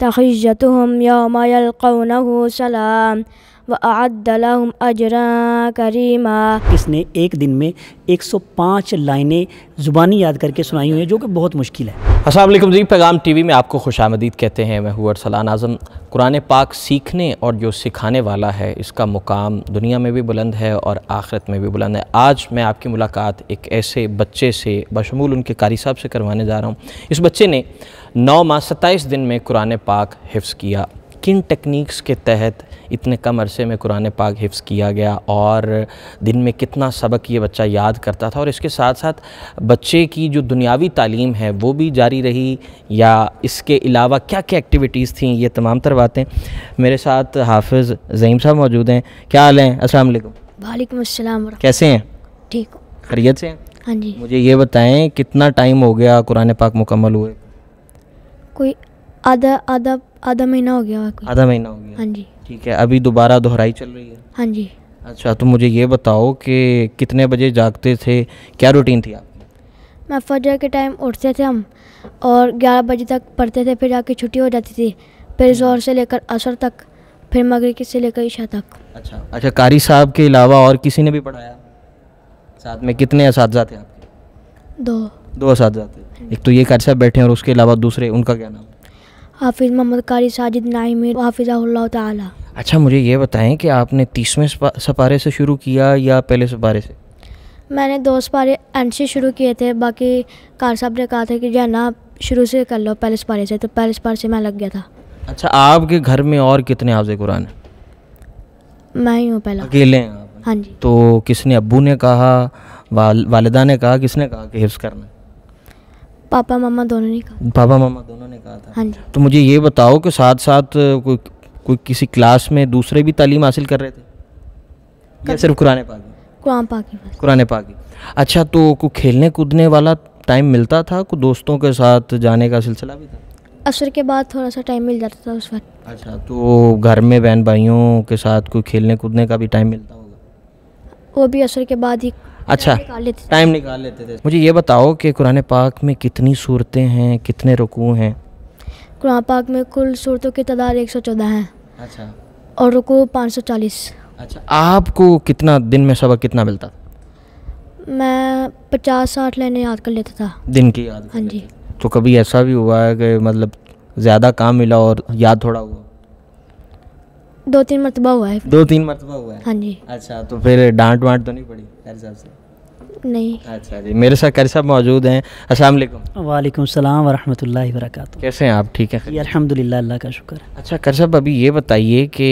तखिजतहम यौम यलकौनहु सलाम व अजरा करीमा इसने एक दिन में 105 लाइनें ज़ुबानी याद करके सुनाई हुई हैं जो कि बहुत मुश्किल है असल जी पैगाम टीवी में आपको खुश आमदीद कहते हैं मैं हूँ अरसलान आज़म कुरान पाक सीखने और जो सिखाने वाला है इसका मुकाम दुनिया में भी बुलंद है और आखिरत में भी बुलंद है आज मैं आपकी मुलाकात एक ऐसे बच्चे से बशमूल उनके कारी साहब से करवाने जा रहा हूँ इस बच्चे ने नौ माह सत्ताईस दिन में कुरान पाक हिफ्स किया किन टेक्निक्स के तहत इतने कम अरसे में कुरान पाक हिफ्स किया गया और दिन में कितना सबक ये बच्चा याद करता था और इसके साथ साथ बच्चे की जो दुनियावी तालीम है वो भी जारी रही या इसके अलावा क्या क्या एक्टिविटीज़ थी ये तमाम तर बातें मेरे साथ हाफिज़ जहीम साहब मौजूद हैं क्या हाल हैं असल वालेकुम अस्सलाम कैसे हैं ठीक खरीत से हाँ जी मुझे ये बताएं कितना टाइम हो गया कुरान पाक मुकम्मल हुए कोई आधा आधा आधा महीना हो गया आधा महीना हो गया हाँ जी ठीक है अभी दोबारा दोहराई चल रही है हाँ जी अच्छा तो मुझे ये बताओ कि कितने बजे जागते थे क्या रूटीन थी आपकी मैं फजर के टाइम उठते थे हम और ग्यारह बजे तक पढ़ते थे फिर जाके छुट्टी हो जाती थी फिर हम्म। जोर से लेकर असर तक फिर मगरिब से लेकर ईशा तक अच्छा अच्छा कारी साहब के अलावा और किसी ने भी पढ़ाया साथ में कितने इस थे आपके दो दो इस थे हाँ। एक तो ये कारी साहब बैठे हैं और उसके अलावा दूसरे उनका क्या नाम हाफिज़ मोहम्मद कारी साजिद नाइम हाफिज़ा तला अच्छा मुझे ये बताएं कि आपने तीसवें सपारे से शुरू किया या पहले सपारे से मैंने दो सपारे एंड से शुरू किए थे बाकी कार साहब ने कहा था कि जो ना शुरू से कर लो पहले सपारे से तो पहले सपारे से मैं लग गया था अच्छा आपके घर में और कितने आपसे कुरान हैं मैं ही हूँ पहला अकेले हैं हाँ जी तो किसने अबू ने कहा वाल, वालदा ने कहा किसने कहा कि हिफ्स करना पापा मामा दोनों ने कहा पापा मामा दोनों ने कहा था हाँ जी तो मुझे ये बताओ कि साथ साथ कोई कोई किसी क्लास में दूसरे भी तालीम हासिल कर रहे थे या सिर्फ कुरान पाक कुरान पाक अच्छा तो को खेलने कूदने वाला टाइम मिलता था को दोस्तों के साथ जाने का सिलसिला भी था असर के बाद थोड़ा सा टाइम मिल जाता था उस वक्त अच्छा तो घर में बहन भाइयों के साथ कोई खेलने कूदने का भी टाइम मिलता होगा वो भी असर के बाद ही अच्छा टाइम निकाल लेते थे मुझे ये बताओ कि कुरान पाक में कितनी सूरतें हैं कितने रुकू हैं कुरान पाक में कुल सूरतों की तादाद एक सौ चौदह है अच्छा और को पाँच सौ चालीस अच्छा आपको कितना दिन में सबक कितना मिलता मैं पचास साठ लेने याद कर लेता था दिन की याद हाँ जी तो कभी ऐसा भी हुआ है कि मतलब ज़्यादा काम मिला और याद थोड़ा हुआ दो तीन मरतबा हुआ है दो तीन मरतबा हुआ है हाँ जी अच्छा तो फिर डांट वांट तो नहीं पड़ी सर साहब से नहीं अच्छा जी मेरे साथ कारी साहब मौजूद हैं अस्सलाम वालेकुम वालेकुम सलाम वरहमतुल्लाहि वबरकातुहू कैसे हैं आप ठीक है अल्हम्दुलिल्लाह अल्लाह का शुक्र अच्छा कारी साहब अभी ये बताइए कि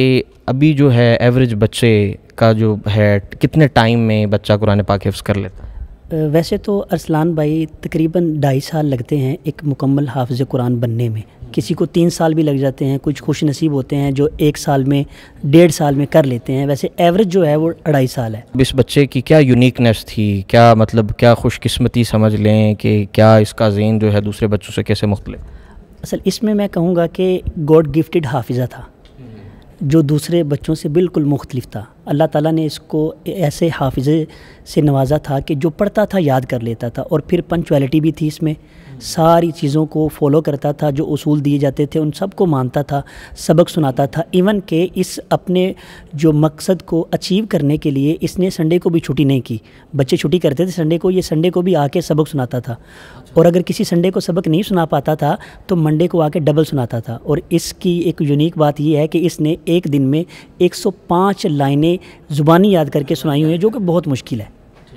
अभी जो है एवरेज बच्चे का जो है कितने टाइम में बच्चा कुरान पाक हिफ्स कर लेता है वैसे तो अरसलान भाई तकरीबन ढाई साल लगते हैं एक मुकम्मल हाफज कुरान बनने में किसी को तीन साल भी लग जाते हैं कुछ खुश नसीब होते हैं जो एक साल में डेढ़ साल में कर लेते हैं वैसे एवरेज जो है वो अढ़ाई साल है इस बच्चे की क्या यूनिकनेस थी क्या मतलब क्या खुशकस्मती समझ लें कि क्या इसका जेन जो है दूसरे बच्चों से कैसे मुख्तलिफ असल इसमें मैं कहूँगा कि गॉड गिफ्टिड हाफिज़ा था जो दूसरे बच्चों से बिल्कुल मुख्तलिफ था अल्लाह ताला ने इसको ऐसे हाफिज़े से नवाजा था कि जो पढ़ता था याद कर लेता था और फिर पंचुअलिटी भी थी इसमें सारी चीज़ों को फॉलो करता था जो उसूल दिए जाते थे उन सब को मानता था सबक सुनाता था इवन के इस अपने जो मकसद को अचीव करने के लिए इसने संडे को भी छुट्टी नहीं की बच्चे छुट्टी करते थे संडे को ये संडे को भी आके सबक सुनाता था और अगर किसी संडे को सबक नहीं सुना पाता था तो मंडे को आके डबल सुनाता था और इसकी एक यूनिक बात यह है कि इसने एक दिन में 105 लाइनें ज़ुबानी याद करके सुनाई हुई हैं जो कि बहुत मुश्किल है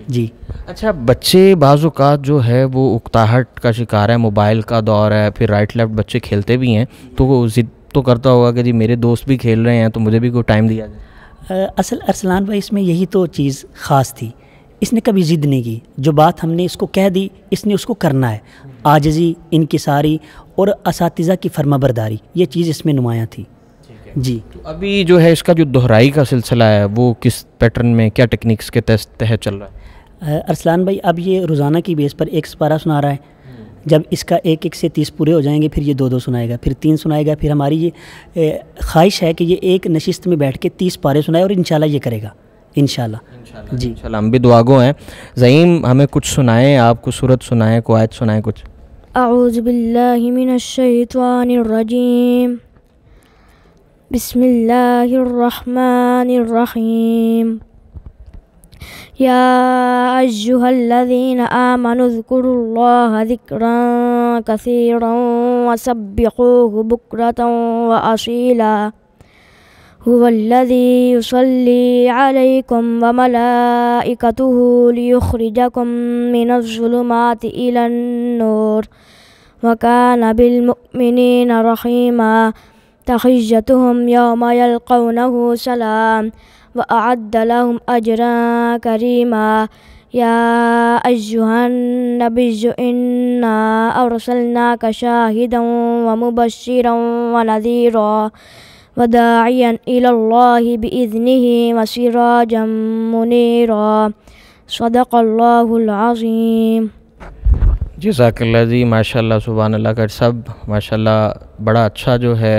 जी अच्छा बच्चे बाज़ात जो है वो उकताहट का शिकार है मोबाइल का दौर है फिर राइट लेफ्ट बच्चे खेलते भी हैं तो वो ज़िद तो करता होगा कि जी मेरे दोस्त भी खेल रहे हैं तो मुझे भी कोई टाइम दिया जाए असल अरसलान भाई इसमें यही तो चीज़ ख़ास थी इसने कभी ज़िद नहीं की जो बात हमने इसको कह दी इसने उसको करना है आजजी इनकसारी और इस की फर्माबरदारी ये चीज़ इसमें नुमाया थी जी तो अभी जो है इसका जो दोहराई का सिलसिला है वो किस पैटर्न में क्या टेक्निक्स के तहत चल रहा है अरसलान भाई अब ये रोज़ाना की बेस पर एक सपारा सुना रहा है जब इसका एक एक से तीस पूरे हो जाएंगे फिर ये दो दो सुनाएगा फिर तीन सुनाएगा फिर हमारी ये ख्वाहिश है कि ये एक नशिस्त में बैठ के तीस पारे सुनाए और इन ये करेगा इन जी इंशाल्लाह हम भी दुआगो हैं जहीम हमें कुछ सुनाएं आपको सूरत सुनाएं कोयत सुनाएं कुछ आउज़बिल्लिमिनशैतवानरजीम बिस्मिल्लाहिर्रहमानिर्रहीम يا أيها الذين آمنوا اذكروا الله ذكرا كثيرا وسبحوه بكرة وأصيلا هو الذي يصلي عليكم وملائكته ليخرجكم من الظلمات إلى النور وكان بالمؤمنين رحيما تحجتهم يوم يلقونه سلام وأعد لهم أجرا كريما يا أيها النبي إنا أرسلناك شاهدا ومبشرا ونذيرا وداعيا إلى الله بإذنه وسراجا منيرا صدق الله العظيم जजाकल्ला जी माशा सुबहान अल्लाह का सब माशा बड़ा अच्छा जो है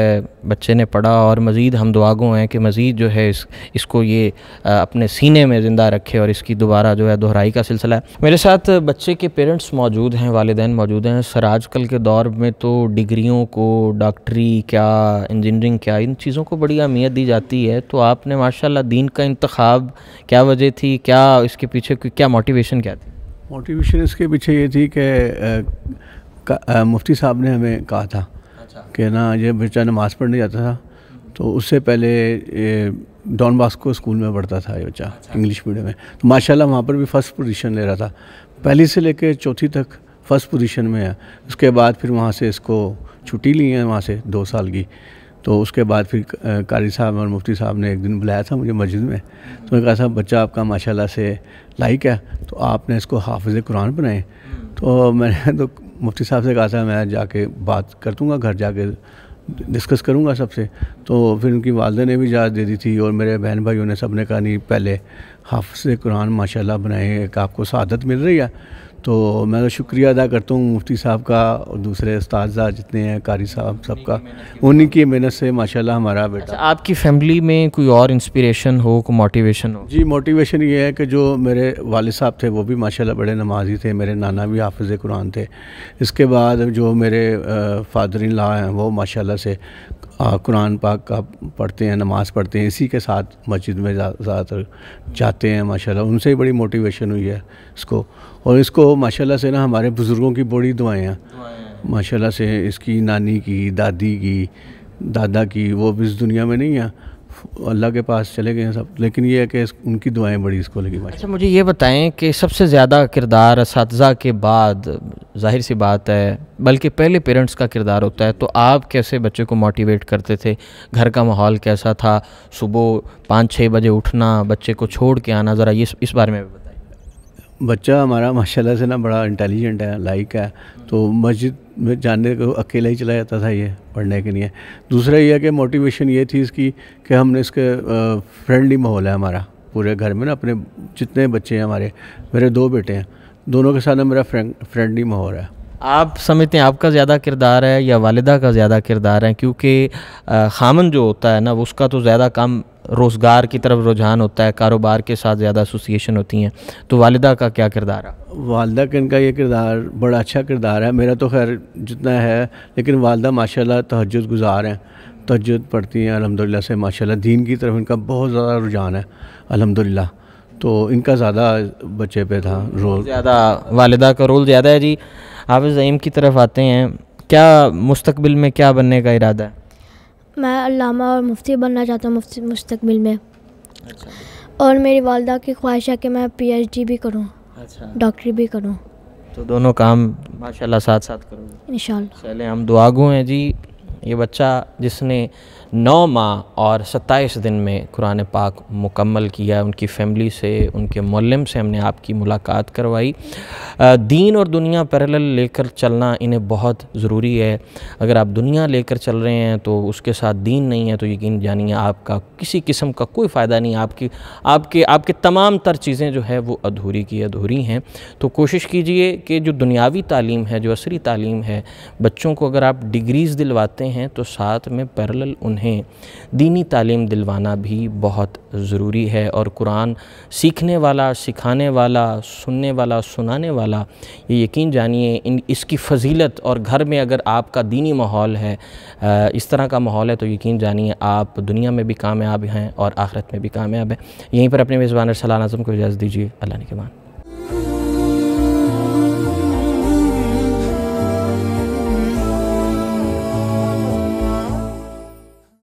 बच्चे ने पढ़ा और मज़ीद हम दुआगो हैं कि मज़ीद जो है इस इसको ये आ, अपने सीने में ज़िंदा रखे और इसकी दोबारा जो है दोहराई का सिलसिला है मेरे साथ बच्चे के पेरेंट्स मौजूद हैं वालदे मौजूद हैं सर आजकल के दौर में तो डिग्रियों को डॉक्टरी क्या इंजीनियरिंग क्या इन चीज़ों को बड़ी अहमियत दी जाती है तो आपने माशा दीन का इंतखब क्या वजह थी क्या इसके पीछे क्या मोटिवेशन क्या थी मोटिवेशन इसके पीछे ये थी कि मुफ्ती साहब ने हमें कहा था अच्छा। कि ना ये बच्चा नमाज़ पढ़ने जाता था तो उससे पहले डॉन बास्को स्कूल में पढ़ता था ये बच्चा अच्छा। इंग्लिश मीडियम में तो माशाल्लाह वहाँ पर भी फ़र्स्ट पोजीशन ले रहा था पहली से लेकर चौथी तक फ़र्स्ट पोजीशन में है उसके बाद फिर वहाँ से इसको छुट्टी ली है वहाँ से दो साल की तो उसके बाद फिर कारी साहब और मुफ्ती साहब ने एक दिन बुलाया था मुझे मस्जिद में तो मैंने कहा साहब बच्चा आपका माशाल्लाह से लाइक है तो आपने इसको हाफिज़ कुरान बनाए तो मैंने तो मुफ्ती साहब से कहा था मैं जाके बात कर दूँगा घर जाके डिस्कस करूँगा सबसे तो फिर उनकी वालदा ने भी इजाज़त दे दी थी और मेरे बहन भाइयों ने सब ने कहा नहीं पहले हाफ से कुरान माशाल्लाह बनाए एक आपको शादत मिल रही है तो मैं तो शुक्रिया अदा करता हूँ मुफ्ती साहब का और दूसरे उस जितने हैं कारी साहब सबका उन्हीं की मेहनत से माशाल्लाह हमारा बेटा अच्छा, आपकी फैमिली में कोई और इंस्पिरेशन हो कोई मोटिवेशन हो जी मोटिवेशन ये है कि जो मेरे वाल साहब थे वो भी माशाल्लाह बड़े नमाजी थे मेरे नाना भी हाफज कुरान थे इसके बाद जो मेरे फादर इन ला हैं वो माशा से कुरान पाक का पढ़ते हैं नमाज़ पढ़ते हैं इसी के साथ मस्जिद में ज़्यादातर जाते हैं माशाल्लाह उनसे ही बड़ी मोटिवेशन हुई है इसको और इसको माशाल्लाह से ना हमारे बुज़ुर्गों की बड़ी दुआएँ हैं माशाल्लाह से इसकी नानी की दादी की दादा की वो भी इस दुनिया में नहीं है अल्लाह के पास चले गए हैं सब लेकिन ये है कि उनकी दुआएं बड़ी इसको लगी अच्छा मुझे ये बताएं कि सबसे ज़्यादा किरदार इस के बाद जाहिर सी बात है बल्कि पहले पेरेंट्स का किरदार होता है तो आप कैसे बच्चे को मोटिवेट करते थे घर का माहौल कैसा था सुबह पाँच छः बजे उठना बच्चे को छोड़ के आना ज़रा ये इस बारे में बच्चा हमारा माशाल्लाह से ना बड़ा इंटेलिजेंट है लाइक है तो मस्जिद में जाने को अकेला ही चला जाता था ये पढ़ने के लिए दूसरा यह कि मोटिवेशन ये थी इसकी कि हमने इसके फ्रेंडली माहौल है हमारा पूरे घर में ना अपने जितने बच्चे हैं हमारे मेरे दो बेटे हैं दोनों के साथ ना मेरा फ्रेंडली माहौल है आप समझते हैं आपका ज़्यादा किरदार है या वालदा का ज़्यादा किरदार है क्योंकि खामन जो होता है ना उसका तो ज़्यादा काम रोज़गार की तरफ रुझान होता है कारोबार के साथ ज़्यादा एसोसिएशन होती हैं तो वालदा का क्या किरदार है वालदा का इनका ये किरदार बड़ा अच्छा किरदार है मेरा तो खैर जितना है लेकिन वालदा माशाल्लाह तहजद गुजार हैं तजद पढ़ती हैं अलहमदिल्ला से माशाल्लाह दीन की तरफ इनका बहुत ज़्यादा रुझान है अलहमदिल्ला तो इनका ज़्यादा बच्चे पे था रोल ज़्यादा वालदा का रोल ज़्यादा है जी हाफिज़ जहीम की तरफ आते हैं क्या मुस्तबिल में क्या बनने का इरादा है मैं अलामा और मुफ्ती बनना चाहता हूँ मुस्तकबिल में अच्छा और मेरी वालदा की ख्वाहिश है कि मैं पीएचडी भी करूँ अच्छा डॉक्टरी भी करूँ तो दोनों काम माशाल्लाह साथ साथ करूँगा इन चलें हम दुआगु हैं जी ये बच्चा जिसने नौ माह और सत्ताईस दिन में कुरान पाक मुकम्मल किया उनकी फ़ैमिली से उनके मलम से हमने आपकी मुलाकात करवाई दीन और दुनिया पैरल लेकर चलना इन्हें बहुत ज़रूरी है अगर आप दुनिया लेकर चल रहे हैं तो उसके साथ दीन नहीं है तो यकीन जानिए आपका किसी किस्म का कोई फ़ायदा नहीं आपकी आपके आपके तमाम तर चीज़ें जो है वो अधूरी की अधूरी हैं तो कोशिश कीजिए कि जो दुनियावी तालीम है जो असरी तालीम है बच्चों को अगर आप डिग्रीज़ दिलवाते हैं तो साथ में पैरल उन्हें उन्हें दीनी तालीम दिलवाना भी बहुत ज़रूरी है और कुरान सीखने वाला सिखाने वाला सुनने वाला सुनाने वाला ये यकीन जानिए इन इसकी फजीलत और घर में अगर आपका दीनी माहौल है इस तरह का माहौल है तो यकीन जानिए आप दुनिया में भी कामयाब हैं और आखिरत में भी कामयाब हैं यहीं पर अपने मेज़बान सलाम को इजाज़त दीजिए अल्लाह के मान